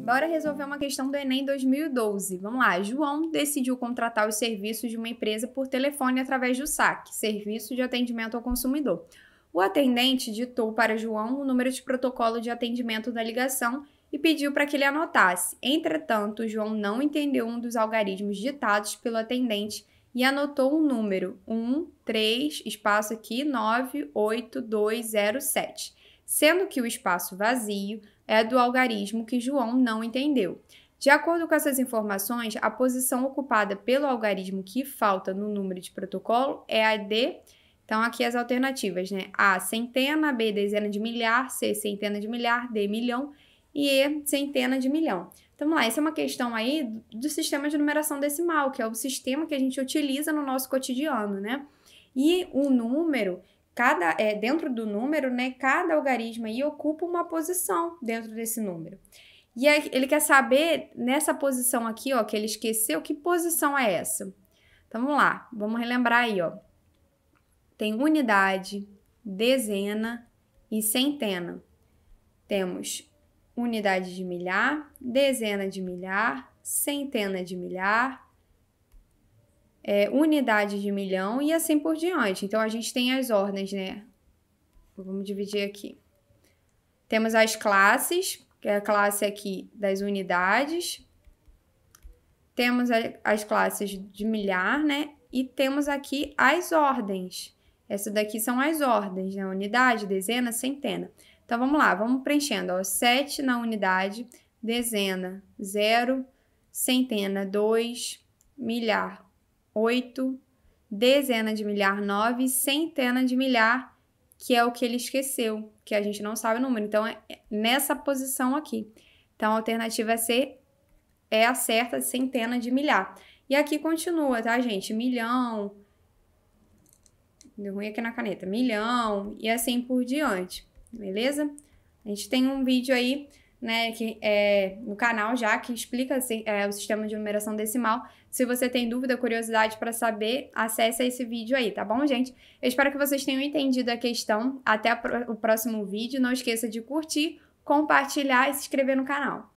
Bora resolver uma questão do Enem 2012. Vamos lá. João decidiu contratar os serviços de uma empresa por telefone através do SAC, Serviço de Atendimento ao Consumidor. O atendente ditou para João o número de protocolo de atendimento da ligação e pediu para que ele anotasse. Entretanto, João não entendeu um dos algarismos ditados pelo atendente e anotou um número: 13, espaço aqui, 98207, sendo que o espaço vazio é do algarismo que João não entendeu. De acordo com essas informações, a posição ocupada pelo algarismo que falta no número de protocolo é a de. Então, aqui as alternativas, né? A, centena, B, dezena de milhar, C, centena de milhar, D, milhão e E, centena de milhão. Então, vamos lá, essa é uma questão aí do sistema de numeração decimal, que é o sistema que a gente utiliza no nosso cotidiano, né? E o número, cada é, dentro do número, né, cada algarismo aí ocupa uma posição dentro desse número. E aí, ele quer saber nessa posição aqui, ó, que ele esqueceu, que posição é essa? Então vamos lá, vamos relembrar aí, ó. Tem unidade, dezena e centena. Temos unidade de milhar, dezena de milhar, centena de milhar, é, unidade de milhão e assim por diante. Então, a gente tem as ordens, né? Vamos dividir aqui. Temos as classes, que é a classe aqui das unidades. Temos a, as classes de milhar, né? E temos aqui as ordens. Essa daqui são as ordens, né? Unidade, dezena, centena. Então, vamos lá, vamos preenchendo. Ó, 7 na unidade, dezena, 0, centena, 2, milhar, 8, dezena de milhar 9, centena de milhar, que é o que ele esqueceu, que a gente não sabe o número. Então, é, é nessa posição aqui. Então, a alternativa C é, é a certa, centena de milhar. E aqui continua, tá, gente? Milhão. Deu ruim aqui na caneta. Milhão e assim por diante, beleza? A gente tem um vídeo aí né, que é no canal já, que explica assim, é, o sistema de numeração decimal. Se você tem dúvida, curiosidade para saber, acesse esse vídeo aí, tá bom, gente? Eu espero que vocês tenham entendido a questão. Até o próximo vídeo. Não esqueça de curtir, compartilhar e se inscrever no canal.